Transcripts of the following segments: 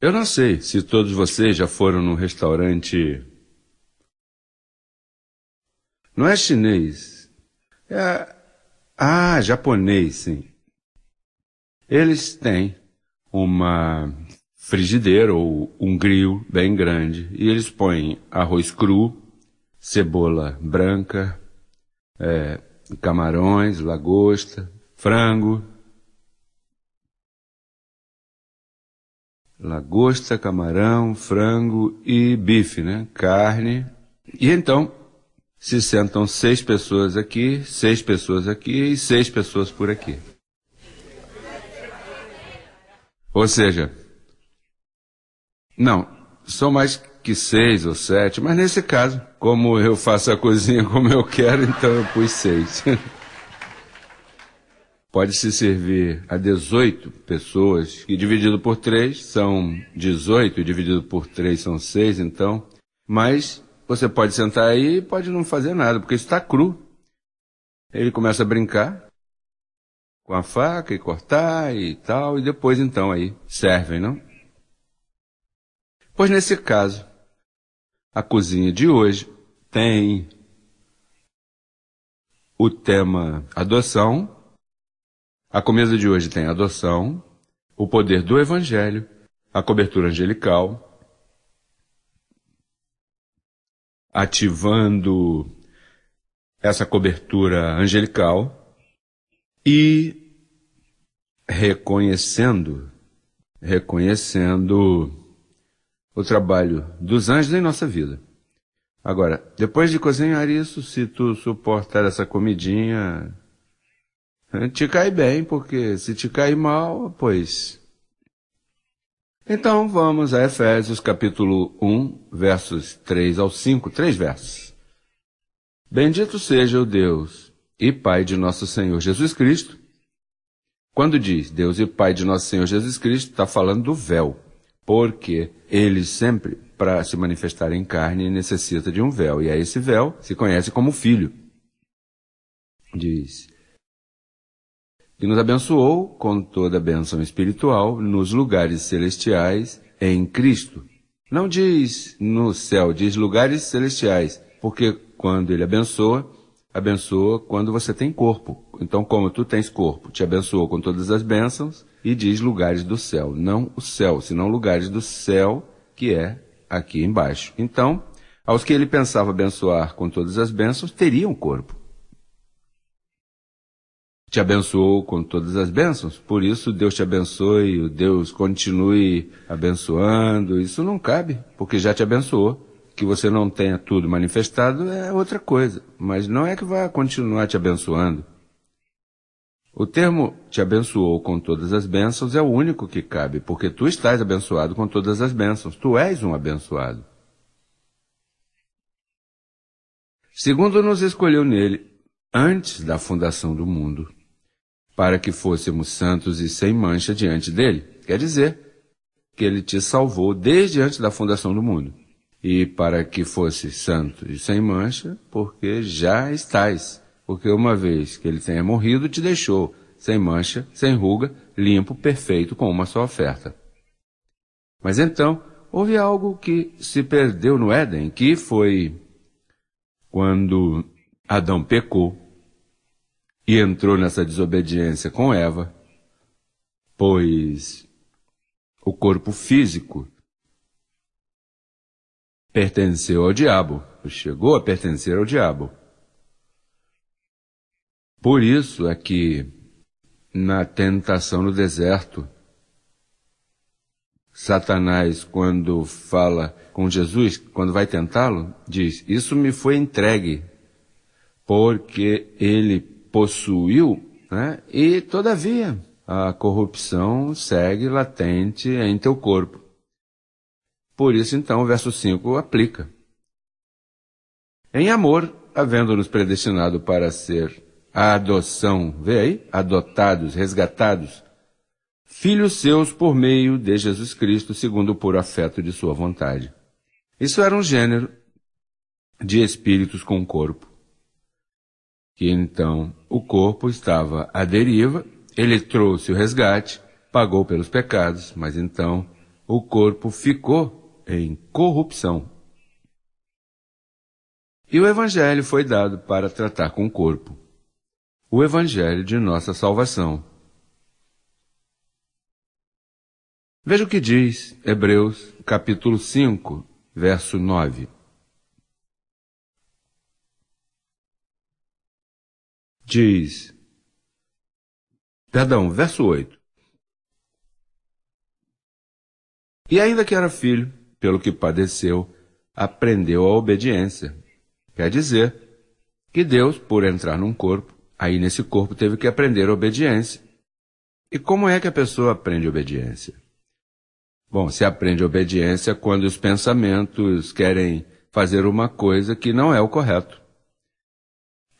Eu não sei se todos vocês já foram num restaurante. Não é chinês. É... Ah, japonês, sim. Eles têm uma frigideira ou um grill bem grande e eles põem arroz cru, cebola branca, é, camarões, lagosta, frango, lagosta, camarão, frango e bife, né? Carne. E então se sentam seis pessoas aqui, seis pessoas aqui e seis pessoas por aqui. Ou seja, não, são mais que seis ou sete, mas nesse caso, como eu faço a cozinha como eu quero, então eu pus seis. pode-se servir a 18 pessoas, e dividido por 3 são 18, dividido por 3 são 6, então. Mas você pode sentar aí e pode não fazer nada, porque está cru. Ele começa a brincar com a faca e cortar e tal, e depois então aí servem, não? Pois nesse caso, a cozinha de hoje tem o tema adoção, a comida de hoje tem adoção, o poder do Evangelho, a cobertura angelical, ativando essa cobertura angelical e reconhecendo, reconhecendo o trabalho dos anjos em nossa vida. Agora, depois de cozinhar isso, se tu suportar essa comidinha, né? Te cai bem, porque se te cai mal, pois. Então vamos a Efésios capítulo 1, versos 3 ao 5, três versos. Bendito seja o Deus e Pai de nosso Senhor Jesus Cristo. Quando diz Deus e Pai de nosso Senhor Jesus Cristo, está falando do véu, porque ele sempre, para se manifestar em carne, necessita de um véu, e a esse véu se conhece como filho. Diz: e nos abençoou com toda a bênção espiritual nos lugares celestiais em Cristo. Não diz no céu, diz lugares celestiais, porque quando ele abençoa, abençoa quando você tem corpo. Então, como tu tens corpo, te abençoou com todas as bênçãos e diz lugares do céu, não o céu, senão lugares do céu, que é aqui embaixo. Então, aos que ele pensava abençoar com todas as bênçãos, teriam corpo te abençoou com todas as bênçãos. Por isso, Deus te abençoe, o Deus continue abençoando. Isso não cabe, porque já te abençoou. Que você não tenha tudo manifestado é outra coisa, mas não é que vá continuar te abençoando. O termo te abençoou com todas as bênçãos é o único que cabe, porque tu estás abençoado com todas as bênçãos. Tu és um abençoado. Segundo nos escolheu nele, antes da fundação do mundo para que fôssemos santos e sem mancha diante dele. Quer dizer, que ele te salvou desde antes da fundação do mundo. E para que fosse santo e sem mancha, porque já estás. Porque uma vez que ele tenha morrido, te deixou sem mancha, sem ruga, limpo, perfeito, com uma só oferta. Mas então, houve algo que se perdeu no Éden, que foi quando Adão pecou e entrou nessa desobediência com Eva, pois o corpo físico pertenceu ao diabo, chegou a pertencer ao diabo. Por isso é que na tentação no deserto, Satanás, quando fala com Jesus, quando vai tentá-lo, diz: Isso me foi entregue, porque ele possuiu, né? e todavia a corrupção segue latente em teu corpo. Por isso, então, o verso 5 aplica. Em amor, havendo-nos predestinado para ser a adoção, vê aí, adotados, resgatados, filhos seus por meio de Jesus Cristo, segundo o puro afeto de sua vontade. Isso era um gênero de espíritos com corpo que então o corpo estava à deriva, ele trouxe o resgate, pagou pelos pecados, mas então o corpo ficou em corrupção. E o Evangelho foi dado para tratar com o corpo. O Evangelho de nossa salvação. Veja o que diz Hebreus capítulo 5, verso 9. diz. Perdão, verso 8. E ainda que era filho, pelo que padeceu, aprendeu a obediência. Quer dizer, que Deus, por entrar num corpo, aí nesse corpo teve que aprender obediência. E como é que a pessoa aprende obediência? Bom, se aprende obediência quando os pensamentos querem fazer uma coisa que não é o correto.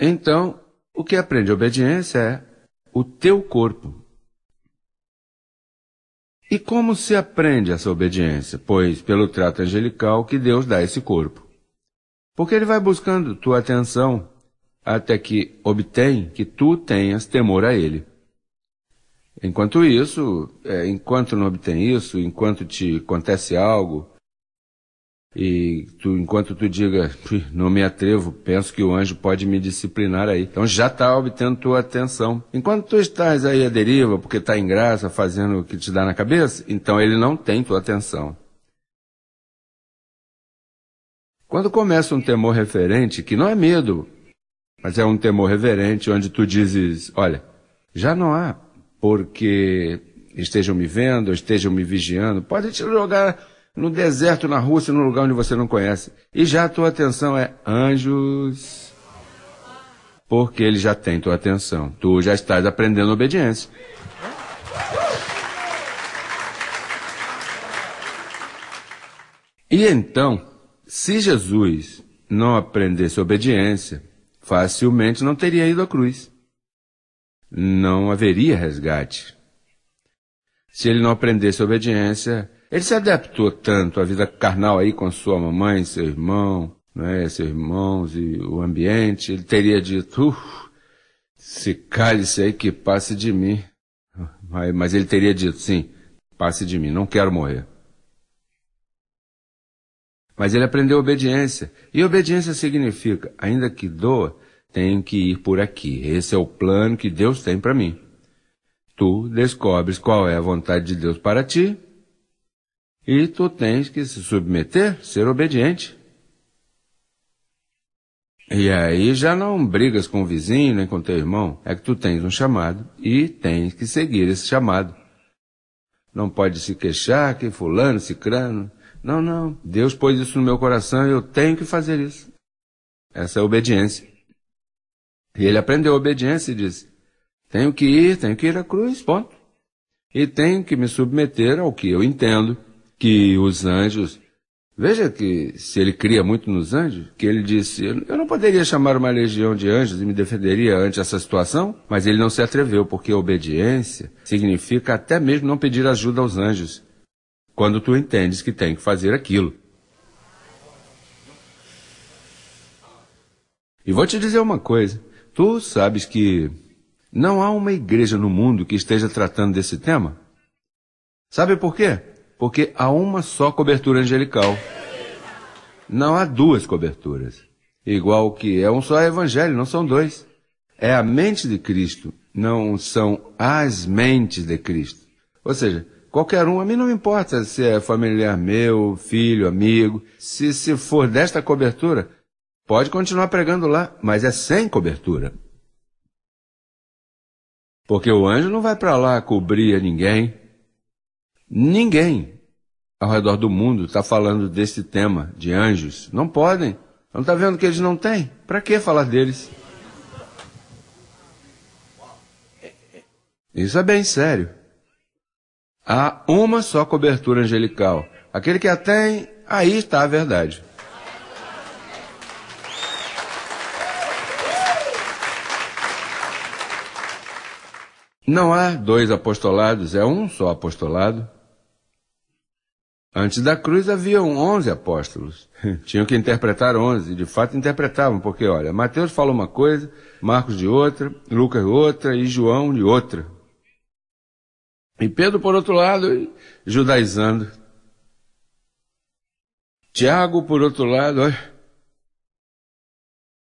Então, o que aprende obediência é o teu corpo. E como se aprende essa obediência? Pois pelo trato angelical que Deus dá a esse corpo. Porque ele vai buscando tua atenção até que obtém que tu tenhas temor a ele. Enquanto isso, é, enquanto não obtém isso, enquanto te acontece algo, e tu, enquanto tu diga, não me atrevo, penso que o anjo pode me disciplinar aí. Então já está obtendo tua atenção. Enquanto tu estás aí à deriva, porque está em graça, fazendo o que te dá na cabeça, então ele não tem tua atenção. Quando começa um temor referente, que não é medo, mas é um temor reverente, onde tu dizes, olha, já não há, porque estejam me vendo, estejam me vigiando, pode te jogar no deserto, na Rússia, num lugar onde você não conhece. E já tua atenção é anjos, porque ele já tem tua atenção. Tu já estás aprendendo obediência. E então, se Jesus não aprendesse obediência, facilmente não teria ido à cruz. Não haveria resgate. Se ele não aprendesse obediência, ele se adaptou tanto à vida carnal aí com sua mamãe, seu irmão, né, seus irmãos e o ambiente, ele teria dito, se cale-se aí que passe de mim. Mas, mas ele teria dito, sim, passe de mim, não quero morrer. Mas ele aprendeu obediência. E obediência significa, ainda que doa, tenho que ir por aqui. Esse é o plano que Deus tem para mim. Tu descobres qual é a vontade de Deus para ti e tu tens que se submeter, ser obediente. E aí já não brigas com o vizinho nem com teu irmão, é que tu tens um chamado e tens que seguir esse chamado. Não pode se queixar que fulano, cicrano. Não, não. Deus pôs isso no meu coração e eu tenho que fazer isso. Essa é a obediência. E ele aprendeu a obediência e disse: tenho que ir, tenho que ir à cruz, ponto. E tenho que me submeter ao que eu entendo que os anjos. Veja que se ele cria muito nos anjos, que ele disse: Eu não poderia chamar uma legião de anjos e me defenderia ante essa situação, mas ele não se atreveu, porque obediência significa até mesmo não pedir ajuda aos anjos, quando tu entendes que tem que fazer aquilo. E vou te dizer uma coisa: tu sabes que não há uma igreja no mundo que esteja tratando desse tema? Sabe por quê? porque há uma só cobertura angelical. Não há duas coberturas. Igual que é um só é evangelho, não são dois. É a mente de Cristo, não são as mentes de Cristo. Ou seja, qualquer um, a mim não importa se é familiar meu, filho, amigo, se, se for desta cobertura, pode continuar pregando lá, mas é sem cobertura. Porque o anjo não vai para lá cobrir a ninguém, Ninguém ao redor do mundo está falando desse tema de anjos. Não podem. Não está vendo que eles não têm? Para que falar deles? Isso é bem sério. Há uma só cobertura angelical. Aquele que a tem, aí está a verdade. Não há dois apostolados, é um só apostolado. Antes da cruz haviam 11 apóstolos. Tinham que interpretar 11. De fato, interpretavam, porque, olha, Mateus falou uma coisa, Marcos de outra, Lucas de outra e João de outra. E Pedro, por outro lado, judaizando. Tiago, por outro lado, olha,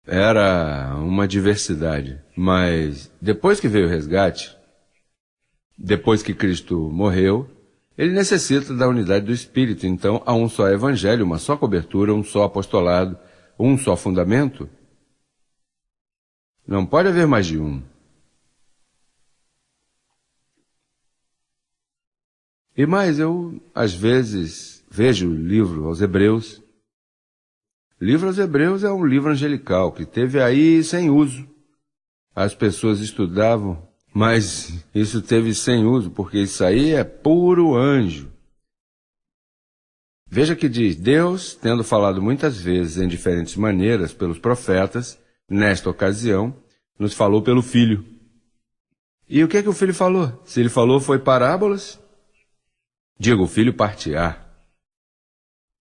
era uma diversidade. Mas depois que veio o resgate, depois que Cristo morreu, ele necessita da unidade do Espírito, então há um só Evangelho, uma só cobertura, um só apostolado, um só fundamento. Não pode haver mais de um. E mais, eu às vezes vejo o livro aos Hebreus. livro aos Hebreus é um livro angelical que teve aí sem uso. As pessoas estudavam mas isso teve sem uso, porque isso aí é puro anjo. Veja que diz: Deus, tendo falado muitas vezes em diferentes maneiras pelos profetas, nesta ocasião, nos falou pelo filho. E o que é que o filho falou? Se ele falou foi parábolas, digo, o filho partear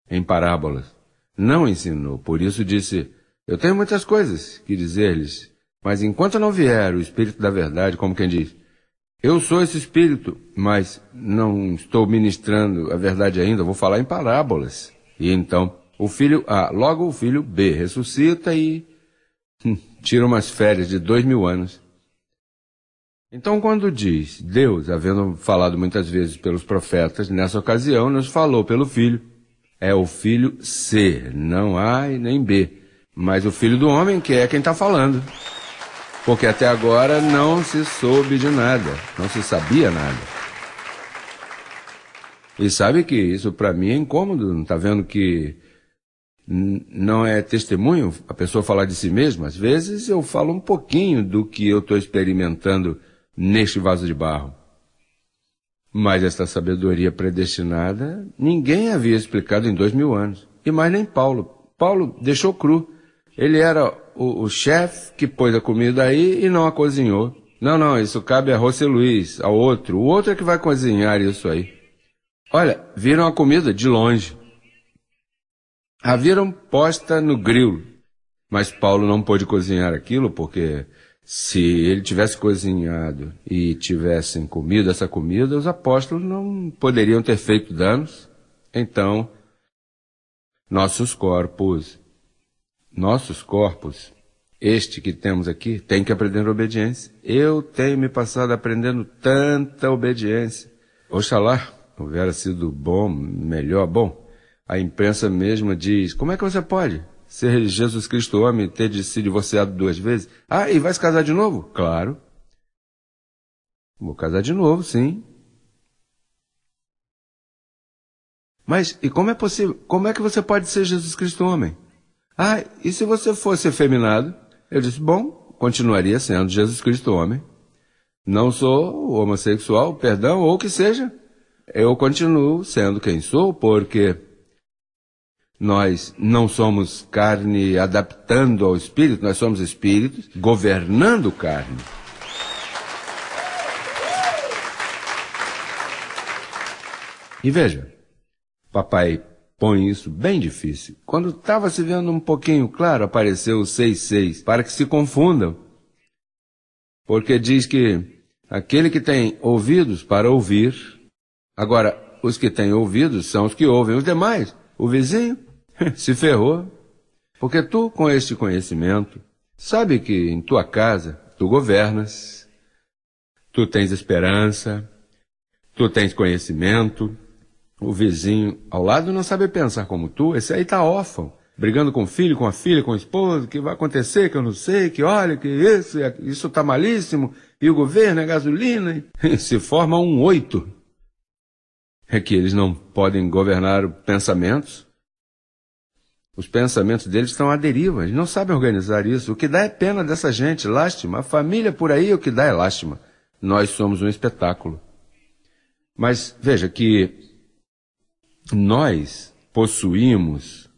em parábolas. Não ensinou, por isso disse: Eu tenho muitas coisas que dizer-lhes, mas enquanto não vier o Espírito da Verdade, como quem diz, eu sou esse Espírito, mas não estou ministrando a verdade ainda, vou falar em parábolas. E então, o filho A, logo o filho B, ressuscita e hum, tira umas férias de dois mil anos. Então, quando diz Deus, havendo falado muitas vezes pelos profetas, nessa ocasião nos falou pelo filho, é o filho C, não A e nem B, mas o filho do homem que é quem está falando porque até agora não se soube de nada, não se sabia nada. E sabe que isso para mim é incômodo, não está vendo que não é testemunho a pessoa falar de si mesma? Às vezes eu falo um pouquinho do que eu estou experimentando neste vaso de barro. Mas esta sabedoria predestinada ninguém havia explicado em dois mil anos. E mais nem Paulo. Paulo deixou cru. Ele era o, o chefe que pôs a comida aí e não a cozinhou. Não, não, isso cabe a Rossi Luiz, ao outro. O outro é que vai cozinhar isso aí. Olha, viram a comida de longe. A viram posta no grilo. Mas Paulo não pôde cozinhar aquilo porque se ele tivesse cozinhado e tivessem comido essa comida, os apóstolos não poderiam ter feito danos. Então, nossos corpos nossos corpos, este que temos aqui, tem que aprender obediência. Eu tenho me passado aprendendo tanta obediência. Oxalá houvera sido bom, melhor, bom. A imprensa mesma diz, como é que você pode ser Jesus Cristo homem e ter de se divorciado duas vezes? Ah, e vai se casar de novo? Claro. Vou casar de novo, sim. Mas, e como é possível? Como é que você pode ser Jesus Cristo homem? Ah, e se você fosse efeminado? Eu disse, bom, continuaria sendo Jesus Cristo homem. Não sou homossexual, perdão, ou o que seja. Eu continuo sendo quem sou, porque nós não somos carne adaptando ao espírito, nós somos espíritos governando carne. E veja, papai põe isso bem difícil. Quando estava se vendo um pouquinho claro, apareceu o 66, para que se confundam. Porque diz que aquele que tem ouvidos para ouvir, agora, os que têm ouvidos são os que ouvem, os demais, o vizinho, se ferrou. Porque tu, com este conhecimento, sabe que em tua casa tu governas, tu tens esperança, tu tens conhecimento, o vizinho ao lado não sabe pensar como tu, esse aí tá órfão, brigando com o filho, com a filha, com o esposo, que vai acontecer, que eu não sei, que olha, que isso, isso tá malíssimo, e o governo é gasolina, e se forma um oito. É que eles não podem governar os pensamentos. Os pensamentos deles estão à deriva, eles não sabem organizar isso. O que dá é pena dessa gente, lástima. A família por aí, o que dá é lástima. Nós somos um espetáculo. Mas veja que nós possuímos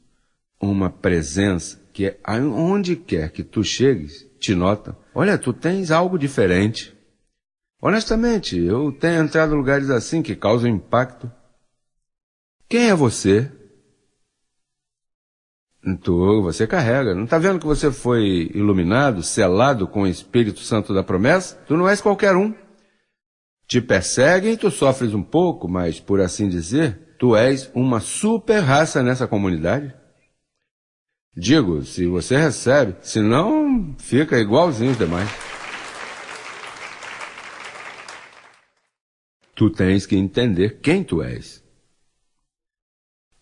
uma presença que é onde quer que tu chegues, te nota. Olha, tu tens algo diferente. Honestamente, eu tenho entrado em lugares assim que causam impacto. Quem é você? Tu, você carrega. Não está vendo que você foi iluminado, selado com o Espírito Santo da promessa? Tu não és qualquer um. Te perseguem, tu sofres um pouco, mas, por assim dizer, tu és uma super raça nessa comunidade? Digo, se você recebe, senão fica igualzinho os demais. Tu tens que entender quem tu és.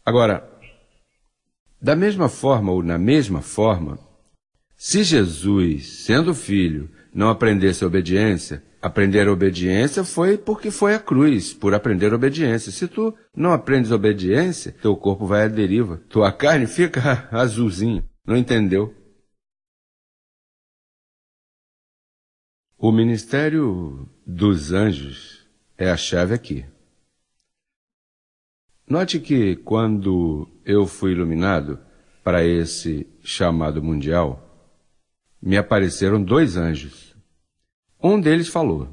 Agora, da mesma forma ou na mesma forma, se Jesus, sendo filho, não aprendesse a obediência, aprender a obediência foi porque foi a cruz, por aprender a obediência. Se tu não aprendes obediência, teu corpo vai à deriva, tua carne fica azulzinha. Não entendeu? O ministério dos anjos é a chave aqui. Note que quando eu fui iluminado para esse chamado mundial, me apareceram dois anjos. Um deles falou.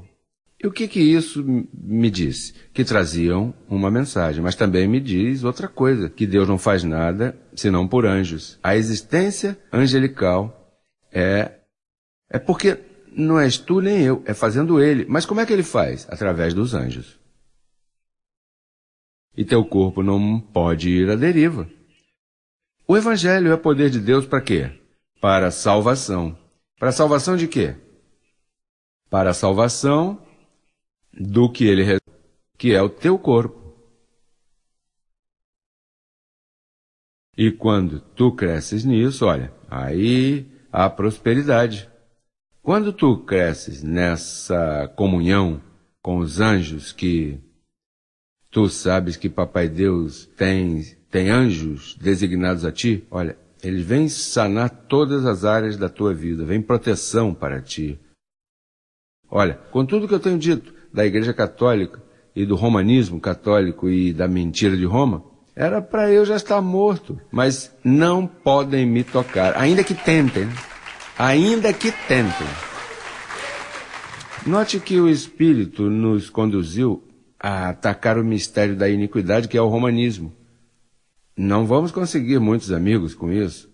E o que, que isso me disse? Que traziam uma mensagem, mas também me diz outra coisa: que Deus não faz nada senão por anjos. A existência angelical é. É porque não és tu nem eu, é fazendo ele. Mas como é que ele faz? Através dos anjos. E teu corpo não pode ir à deriva. O Evangelho é poder de Deus para quê? Para salvação. Para salvação de quê? para a salvação do que ele que é o teu corpo. E quando tu cresces nisso, olha, aí há prosperidade. Quando tu cresces nessa comunhão com os anjos que tu sabes que papai Deus tem tem anjos designados a ti, olha, eles vêm sanar todas as áreas da tua vida, vem proteção para ti, Olha, com tudo que eu tenho dito da Igreja Católica e do romanismo católico e da mentira de Roma, era para eu já estar morto. Mas não podem me tocar, ainda que tentem. Ainda que tentem. Note que o Espírito nos conduziu a atacar o mistério da iniquidade, que é o romanismo. Não vamos conseguir muitos amigos com isso.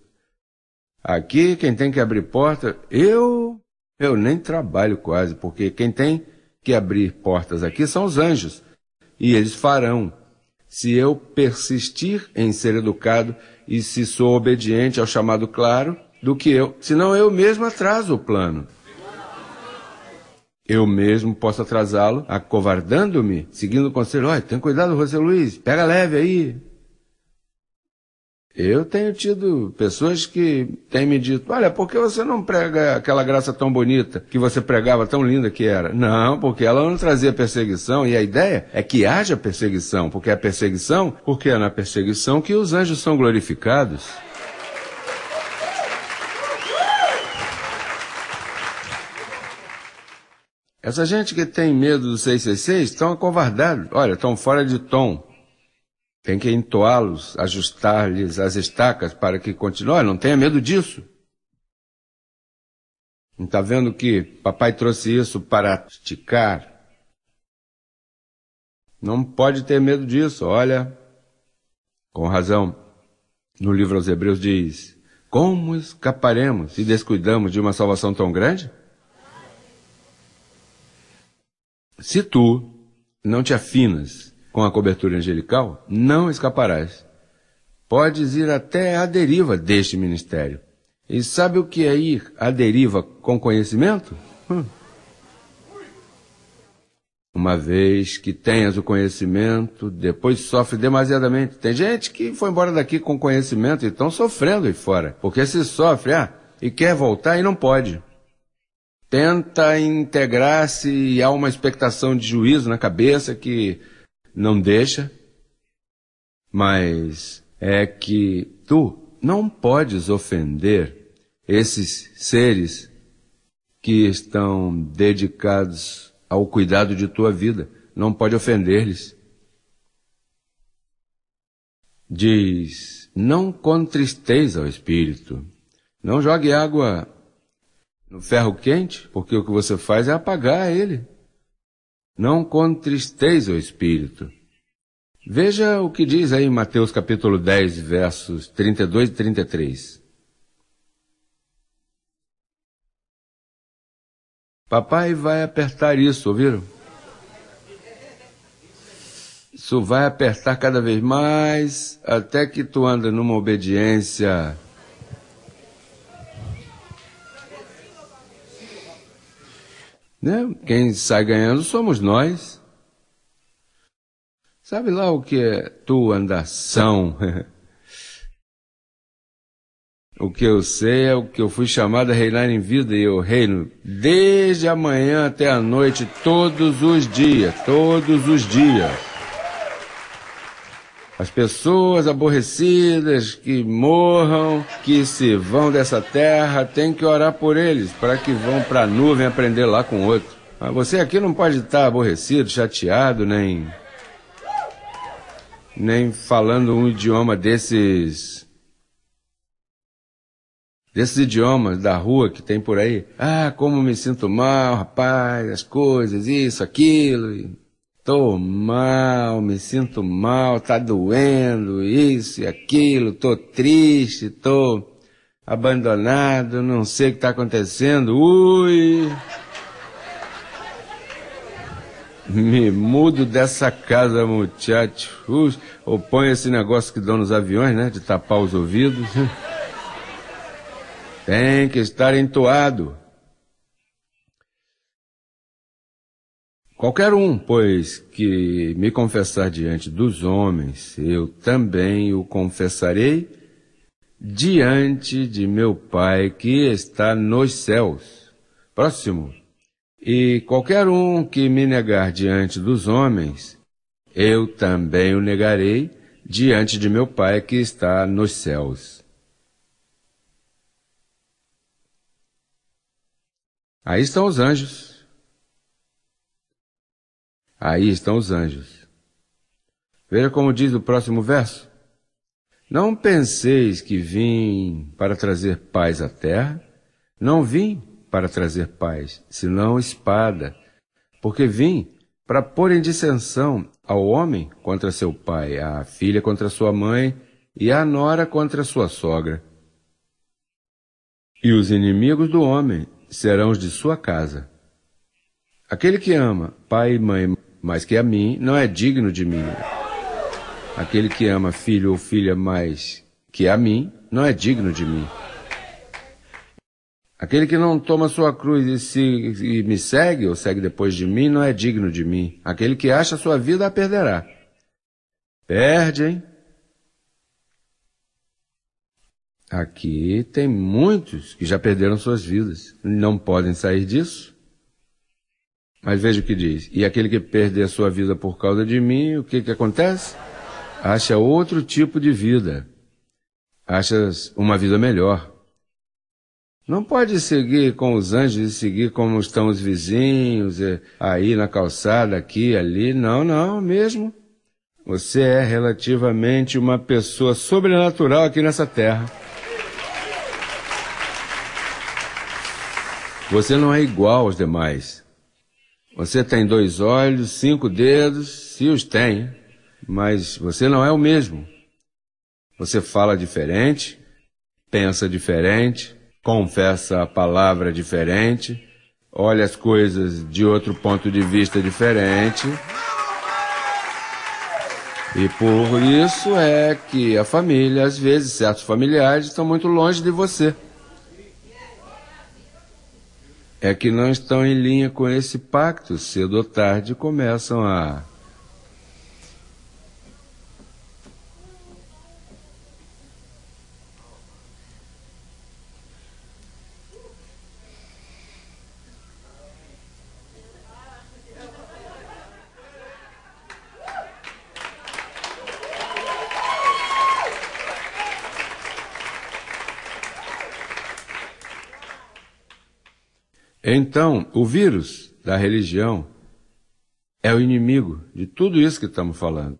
Aqui quem tem que abrir porta, eu eu nem trabalho quase, porque quem tem que abrir portas aqui são os anjos, e eles farão. Se eu persistir em ser educado e se sou obediente ao chamado claro, do que eu, senão eu mesmo atraso o plano. Eu mesmo posso atrasá-lo, acovardando-me, seguindo o conselho, olha, tem cuidado, José Luiz, pega leve aí, eu tenho tido pessoas que têm me dito: olha, por que você não prega aquela graça tão bonita que você pregava, tão linda que era? Não, porque ela não trazia perseguição, e a ideia é que haja perseguição, porque a perseguição, porque é na perseguição que os anjos são glorificados. Essa gente que tem medo do 666 estão acovardados, olha, estão fora de tom. Tem que entoá-los, ajustar-lhes as estacas para que continuem. Não tenha medo disso. Não está vendo que papai trouxe isso para esticar? Não pode ter medo disso, olha. Com razão, no livro aos Hebreus diz: Como escaparemos se descuidamos de uma salvação tão grande? Se tu não te afinas com a cobertura angelical, não escaparás. Podes ir até à deriva deste ministério. E sabe o que é ir à deriva com conhecimento? Hum. Uma vez que tenhas o conhecimento, depois sofre demasiadamente. Tem gente que foi embora daqui com conhecimento e estão sofrendo aí fora. Porque se sofre, ah, e quer voltar e não pode. Tenta integrar-se e há uma expectação de juízo na cabeça que não deixa, mas é que tu não podes ofender esses seres que estão dedicados ao cuidado de tua vida, não pode ofender-lhes. Diz: Não contristeis ao espírito, não jogue água no ferro quente, porque o que você faz é apagar ele não contristeis o Espírito. Veja o que diz aí Mateus capítulo 10, versos 32 e 33. Papai vai apertar isso, ouviram? Isso vai apertar cada vez mais até que tu anda numa obediência Né? Quem sai ganhando somos nós. Sabe lá o que é tua andação? o que eu sei é o que eu fui chamado a reinar em vida e eu reino desde a manhã até a noite, todos os dias, todos os dias. As pessoas aborrecidas que morram, que se vão dessa terra, tem que orar por eles, para que vão para a nuvem aprender lá com outro. Mas ah, você aqui não pode estar aborrecido, chateado, nem. nem falando um idioma desses. desses idiomas da rua que tem por aí. Ah, como me sinto mal, rapaz, as coisas, isso, aquilo. E... Tô mal, me sinto mal, tá doendo, isso e aquilo, tô triste, tô abandonado, não sei o que está acontecendo, ui! Me mudo dessa casa, muchacho. Ui, ou põe esse negócio que dão nos aviões, né? De tapar os ouvidos. Tem que estar entoado. Qualquer um, pois, que me confessar diante dos homens, eu também o confessarei diante de meu Pai que está nos céus. Próximo. E qualquer um que me negar diante dos homens, eu também o negarei diante de meu Pai que está nos céus. Aí estão os anjos Aí estão os anjos. Veja como diz no próximo verso: Não penseis que vim para trazer paz à terra, não vim para trazer paz, senão espada, porque vim para pôr em dissensão ao homem contra seu pai, à filha contra sua mãe e à nora contra sua sogra. E os inimigos do homem serão os de sua casa. Aquele que ama pai, mãe, mas que a mim não é digno de mim. Aquele que ama filho ou filha mais que a mim não é digno de mim. Aquele que não toma sua cruz e, se, e me segue ou segue depois de mim não é digno de mim. Aquele que acha sua vida a perderá. Perde, hein? Aqui tem muitos que já perderam suas vidas. Não podem sair disso. Mas veja o que diz: E aquele que perde a sua vida por causa de mim, o que, que acontece? Acha outro tipo de vida. Acha uma vida melhor. Não pode seguir com os anjos e seguir como estão os vizinhos, eh, aí na calçada, aqui, ali. Não, não, mesmo. Você é relativamente uma pessoa sobrenatural aqui nessa terra. Você não é igual aos demais. Você tem dois olhos, cinco dedos, se os tem, mas você não é o mesmo. Você fala diferente, pensa diferente, confessa a palavra diferente, olha as coisas de outro ponto de vista diferente. E por isso é que a família, às vezes, certos familiares estão muito longe de você é que não estão em linha com esse pacto, cedo ou tarde começam a Então, o vírus da religião é o inimigo de tudo isso que estamos falando.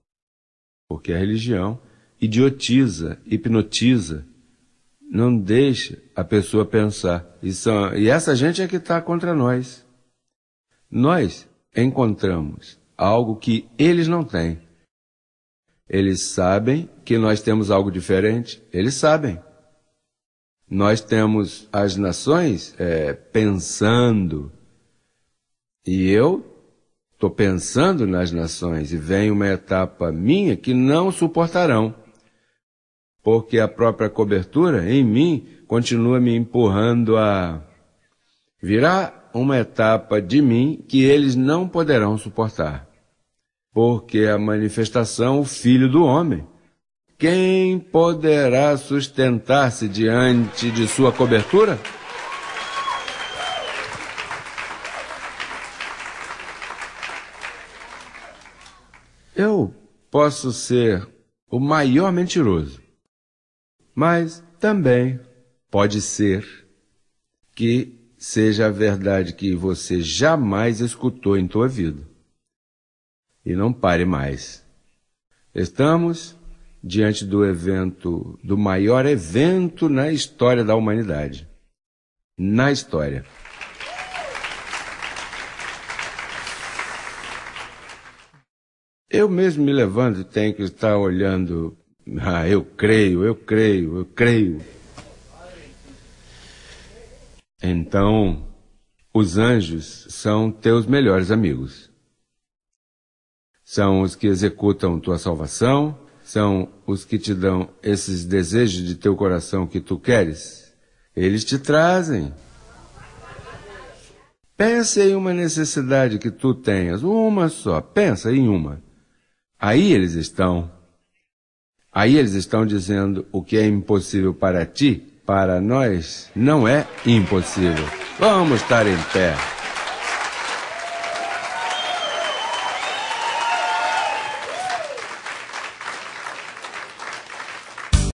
Porque a religião idiotiza, hipnotiza, não deixa a pessoa pensar. E, são, e essa gente é que está contra nós. Nós encontramos algo que eles não têm. Eles sabem que nós temos algo diferente, eles sabem. Nós temos as nações é, pensando, e eu estou pensando nas nações, e vem uma etapa minha que não suportarão, porque a própria cobertura em mim continua me empurrando a virar uma etapa de mim que eles não poderão suportar, porque a manifestação, o filho do homem, quem poderá sustentar-se diante de sua cobertura? Eu posso ser o maior mentiroso, mas também pode ser que seja a verdade que você jamais escutou em tua vida. E não pare mais. Estamos diante do evento, do maior evento na história da humanidade. Na história. Eu mesmo me levanto e tenho que estar olhando. Ah, eu creio, eu creio, eu creio. Então, os anjos são teus melhores amigos. São os que executam tua salvação, são os que te dão esses desejos de teu coração que tu queres? Eles te trazem. Pensa em uma necessidade que tu tenhas, uma só, pensa em uma. Aí eles estão. Aí eles estão dizendo o que é impossível para ti, para nós não é impossível. Vamos estar em pé.